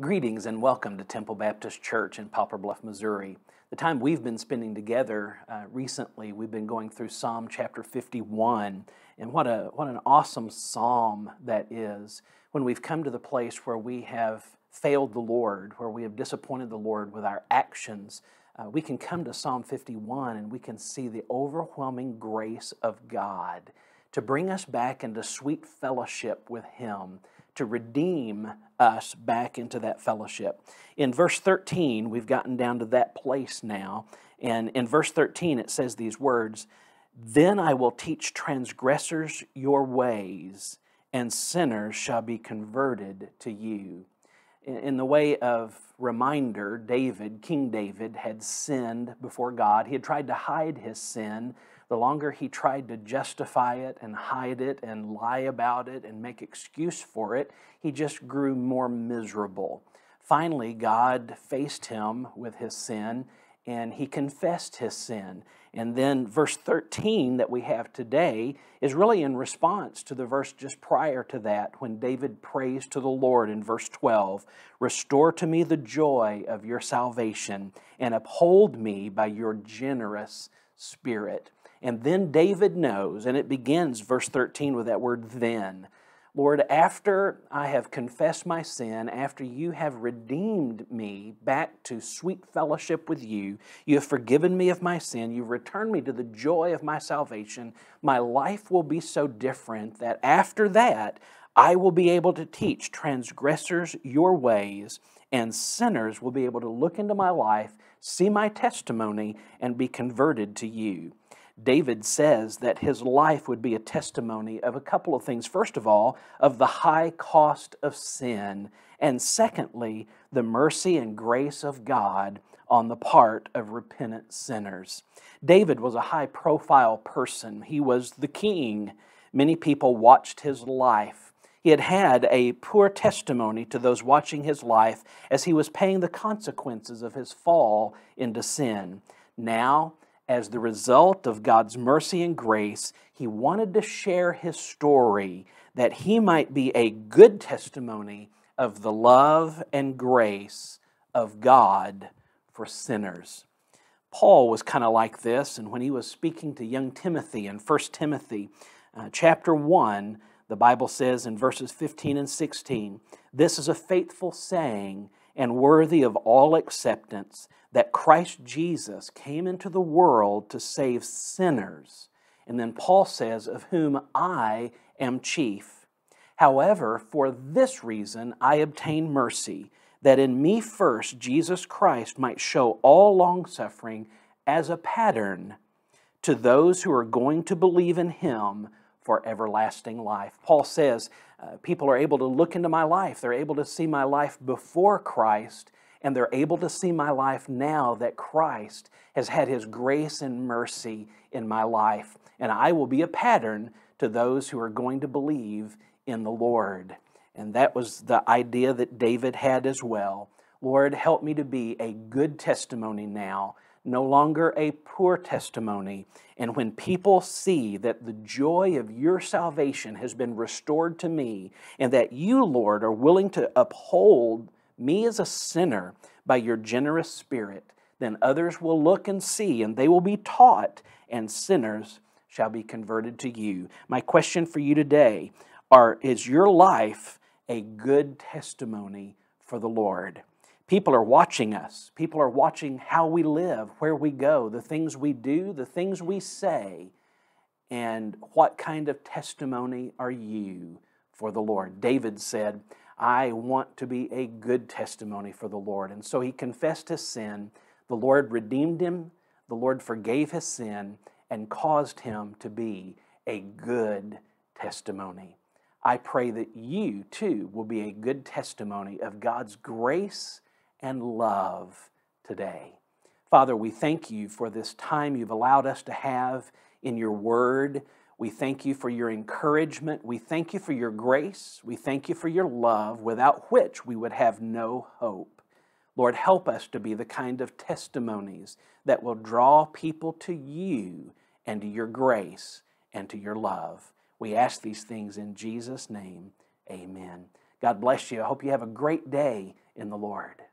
Greetings and welcome to Temple Baptist Church in Poplar Bluff, Missouri. The time we've been spending together uh, recently, we've been going through Psalm chapter 51, and what, a, what an awesome psalm that is when we've come to the place where we have failed the Lord, where we have disappointed the Lord with our actions. Uh, we can come to Psalm 51 and we can see the overwhelming grace of God to bring us back into sweet fellowship with Him to redeem us back into that fellowship. In verse 13, we've gotten down to that place now. And in verse 13, it says these words Then I will teach transgressors your ways, and sinners shall be converted to you. In the way of reminder, David, King David, had sinned before God. He had tried to hide his sin the longer he tried to justify it and hide it and lie about it and make excuse for it, he just grew more miserable. Finally, God faced him with his sin and he confessed his sin. And then verse 13 that we have today is really in response to the verse just prior to that when David prays to the Lord in verse 12 Restore to me the joy of your salvation and uphold me by your generous spirit. And then David knows, and it begins verse 13 with that word then. Lord, after I have confessed my sin, after you have redeemed me back to sweet fellowship with you, you have forgiven me of my sin, you've returned me to the joy of my salvation, my life will be so different that after that, I will be able to teach transgressors your ways, and sinners will be able to look into my life, see my testimony, and be converted to you. David says that his life would be a testimony of a couple of things. First of all, of the high cost of sin, and secondly, the mercy and grace of God on the part of repentant sinners. David was a high profile person, he was the king. Many people watched his life. He had had a poor testimony to those watching his life as he was paying the consequences of his fall into sin. Now, as the result of God's mercy and grace, he wanted to share his story that he might be a good testimony of the love and grace of God for sinners. Paul was kind of like this, and when he was speaking to young Timothy in 1 Timothy uh, chapter 1, the Bible says in verses 15 and 16, This is a faithful saying and worthy of all acceptance that Christ Jesus came into the world to save sinners. And then Paul says, Of whom I am chief. However, for this reason I obtain mercy, that in me first Jesus Christ might show all longsuffering as a pattern to those who are going to believe in him for everlasting life. Paul says, uh, People are able to look into my life. They're able to see my life before Christ, and they're able to see my life now that Christ has had his grace and mercy in my life. And I will be a pattern to those who are going to believe in the Lord. And that was the idea that David had as well. Lord, help me to be a good testimony now no longer a poor testimony. And when people see that the joy of your salvation has been restored to me, and that you, Lord, are willing to uphold me as a sinner by your generous spirit, then others will look and see, and they will be taught, and sinners shall be converted to you. My question for you today are, is your life a good testimony for the Lord? People are watching us. People are watching how we live, where we go, the things we do, the things we say, and what kind of testimony are you for the Lord? David said, I want to be a good testimony for the Lord. And so he confessed his sin. The Lord redeemed him. The Lord forgave his sin and caused him to be a good testimony. I pray that you too will be a good testimony of God's grace and love today. Father, we thank you for this time you've allowed us to have in your word. We thank you for your encouragement. We thank you for your grace. We thank you for your love, without which we would have no hope. Lord, help us to be the kind of testimonies that will draw people to you and to your grace and to your love. We ask these things in Jesus' name. Amen. God bless you. I hope you have a great day in the Lord.